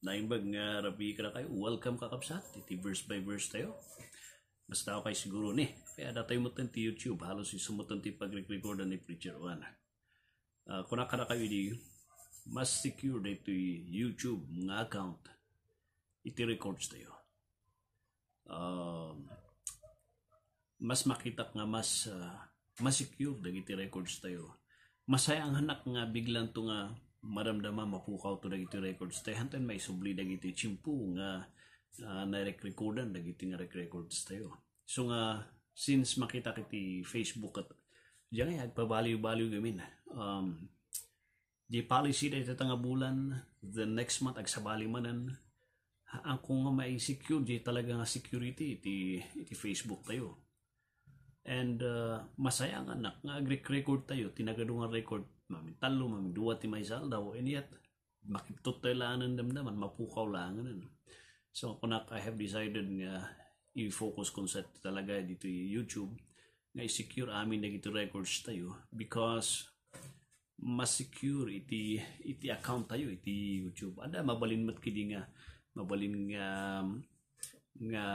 Naimbag nga rabi ka na kayo, welcome ka kapsat. Iti verse by verse tayo. Basta ako kayo siguro ni. Kaya datay mo ti YouTube, halos isumutan ti pag-record ni Preacher Juan. Uh, ah, kung nakara kayo di, mas secure na ito YouTube nga account. Iti records tayo. Um, mas makita nga mas uh, mas secure dagiti records tayo. Masaya ang hanak nga biglang to nga maramdaman mapukaw to dagiti records tayo hantan may subli dagiti chimpu nga uh, ah, narek recordan dagiti nga rek records tayo so nga since makita kiti Facebook at diyan ay agpabaliw-baliw gamin um di policy na ito bulan the next month agsabali manan ang kung nga may secure di talaga nga security iti, iti Facebook tayo and uh, masaya nga anak nga agrecord tayo tinagadungan record mamin talo mamin dua ti may saldaw and yet makiptutoy laanan damdaman mapukaw laanan so kunak I have decided nga i-focus concept talaga dito YouTube nga i-secure amin na ito records tayo because mas secure iti iti account tayo iti YouTube ada mabalin mat kidi nga mabalin nga nga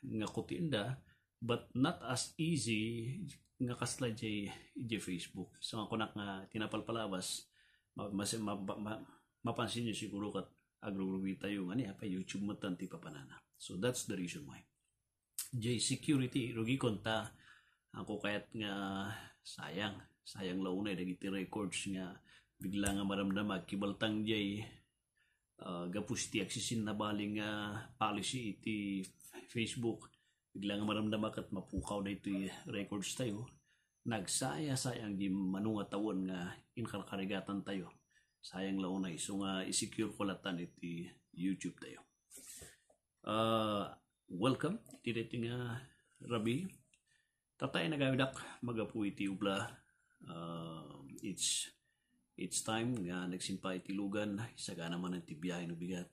nga kutinda but not as easy nga kasla jay jay Facebook so ang kunak nga tinapalpalawas mas ma, ma, ma, mapansin niyo siguro kat agrogrubi tayo nga niya pa YouTube matan tanti papanana so that's the reason why jay security rugi konta ako kayat nga sayang sayang launay dagiti records nga bigla nga maramdama kibaltang jay uh, gapusti aksisin na baling uh, policy iti Facebook biglang maramdamak at mapukaw na ito records tayo nagsaya-sayang di manunga tawon nga inkarkarigatan tayo sayang launay so nga isecure ko latan iti YouTube tayo uh, welcome iti nga Rabi tatay nagawidak magapu iti ubla uh, it's it's time nga nagsimpa iti lugan isa ka naman ang tibiyahin bigat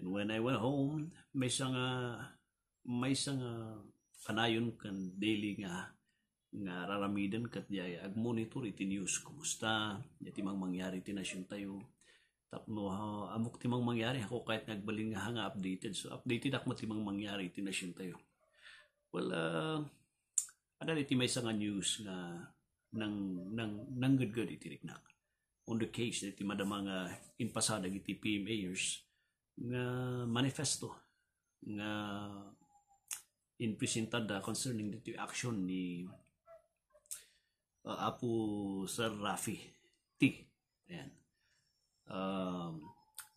and when I went home may isang uh, may isang uh, panayon kan daily nga nga raramidan kat jaya ag monitor iti news kumusta yati mang mangyari ti nasyon tayo tapno ha amok ti mang mangyari ako kahit nagbaling nga hanga updated so updated akmo ti mang mangyari ti nasyon tayo well uh, ah, ada iti may nga news nga nang nang nang gudgud iti riknak on the case iti madama nga inpasadag iti PMAers nga manifesto nga in presented presentada uh, concerning the action ni uh, Apo Sir Rafi T. Ayan. Um,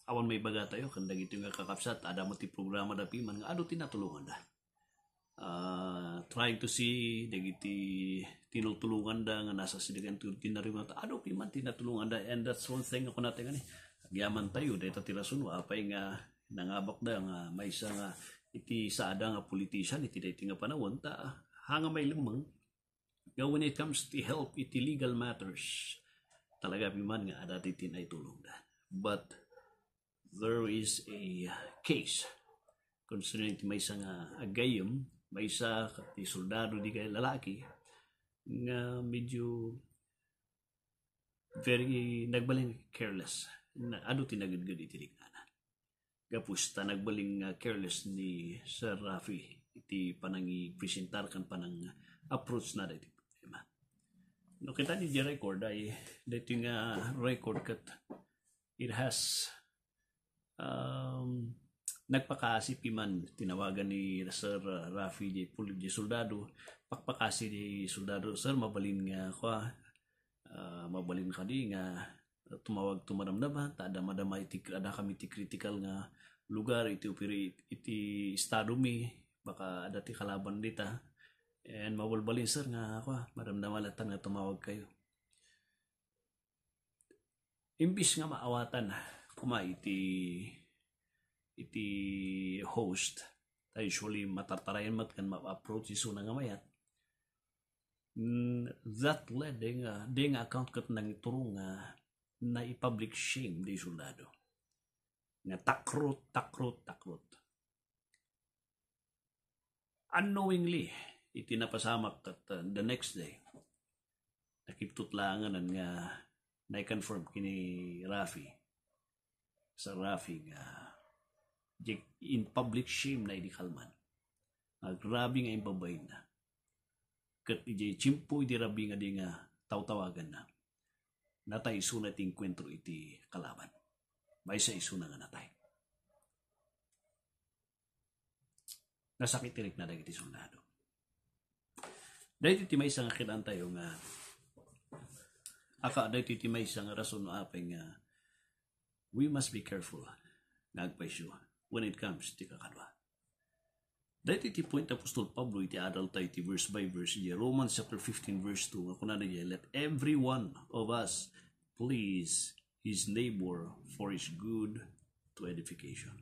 awan may baga tayo kandag ito nga kakapsat ada mo ti programa da piman nga ano tinatulungan da uh, trying to see dagiti tinutulungan da nga nasa sidigan tu ta ano piman tinatulungan da and that's one thing ako natin gani agyaman tayo dito tirasun wa apay nga nangabak da nga may isa nga iti saada nga politician iti dayti nga panawon ta hanga may lamang nga when it comes to help iti legal matters talaga biman nga adat iti na da but there is a case concerning iti may nga agayom may isa iti soldado di kay lalaki nga medyo very nagbaling careless na ano tinagudgud iti lignan Gapusta nagbaling uh, careless ni Sir Rafi iti panangi presentar kan panang ah, approach na dati problema. No kita ni di record ay dito nga record kat it has um, nagpakasi piman tinawagan ni Sir Rafi di Pulig di Soldado pakpakasi di Soldado Sir mabalin nga ko uh, mabalin ka di nga tumawag na ba ta madama iti ada kami ti critical nga lugar iti upiri iti estado mi baka ada ti kalaban dita and mawalbalin sir nga ako ah, maramdaman latan nga tumawag kayo imbis nga maawatan kuma iti iti host ta usually matartarayan mat kan ma-approach iso na nga mayat mm, that led nga ding account kat nang iturong nga na i-public shame di soldado. Na takrut, takrut, takrut. Unknowingly, itinapasamak at uh, the next day, nakiptutlangan nga na-confirm kini Rafi sa Rafi nga uh, in public shame na idikalman. Uh, ah, grabe nga yung babae na. Kat ijay chimpo di rabi nga di nga tawtawagan na natay isuna iti kwentro iti kalaban. May sa isuna nga natay. Nasakit tirik na dagiti sundado. Dahil iti may isang kinan tayo nga aka dahil iti may isang rason no apeng nga we must be careful nagpaisyo when it comes ti kakadwa. Dahil iti point Apostol Pablo iti adal tayo iti verse by verse iti Romans chapter 15 verse 2 ako na niya let every one of us please his neighbor for his good to edification.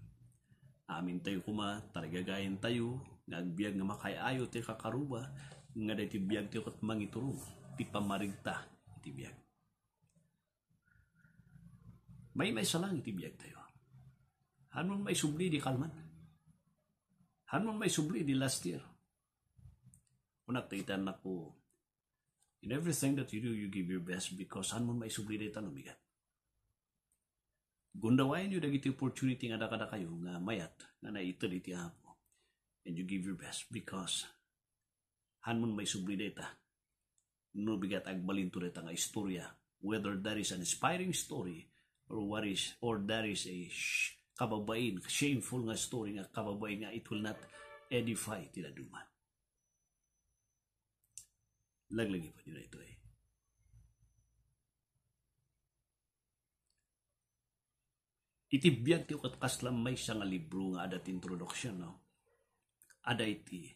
Amin tayo kuma tarigagayan tayo nagbiag nga makayayo ti kakaruba nga dahil biag ti kot mangituro ti pamarigta iti biag. May may salang iti biag tayo. Hanon may subli di kalman Hanon may subli di last year. Unak titan na ko, in everything that you do, you give your best because hanon may subli di tanong bigat. Gundawain nyo dagiti opportunity nga kada kayo nga mayat nga naito ti hapo. And you give your best because hanmon may subli data. No bigat agbalinto data nga istorya. Whether that is an inspiring story or what is or that is a shh, kababain, shameful nga story nga kababain nga it will not edify tila duman. Laglagi pa nila ito eh. Itibiyag ti kat kaslam may siya nga libro nga adat introduction no. Ada iti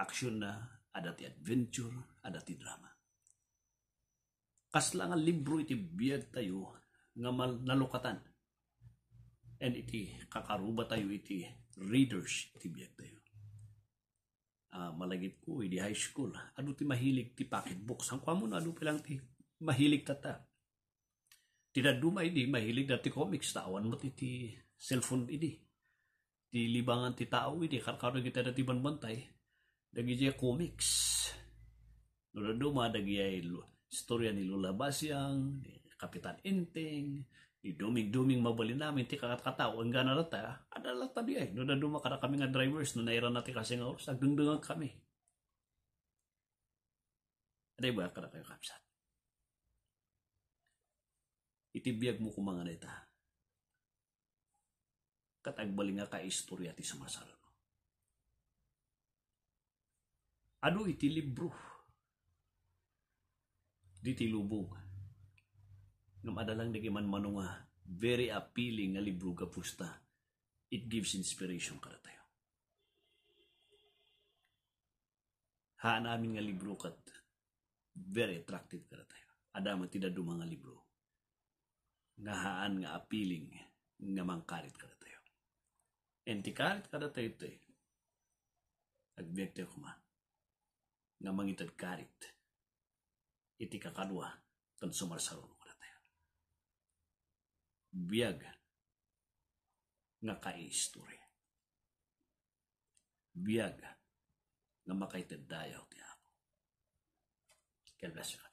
action na, ada ti adventure, ada ti drama. Kasla nga libro itibiyag tayo nga nalukatan And iti kakaruba tayo iti readers iti biyak tayo. Uh, malagit ko iti high school. Ano ti mahilig ti pocketbook? Saan kwa mo na ano pilang ti mahilig tata? Tinaduma ini mahilig na ti comics. Tawan mo iti cellphone ini. Ti libangan ti tao ini. Karkaro kita na ti banbantay. Dagiti comics. Doon na duma, dagiti istorya ni Lula Basiang, ni Kapitan Inting, duming-duming mabalin namin ti kakatao ang ganarata at alata di ay no na dumakara kami nga drivers no nairan natin kasi nga oras nagdungdungan kami aday ba kada kayo kapsat itibiyag mo kumanga na ita katagbaling nga ka istorya ti samasal no? ano iti libro di ti Ngam adalang di man manunga, very appealing nga libro ka pusta. It gives inspiration kada tayo. Haan namin nga libro kat very attractive kada tayo. Adama tida dumang nga libro. Nga haan nga appealing nga mangkarit kada tayo. And ti karit kada tayo tayo. Agbiag tayo kuma. Nga mangitad karit. Iti kakadwa tan sumarsaron biyag nga kaistorya. Biyag nga makaitid tayo kaya ako. God bless you.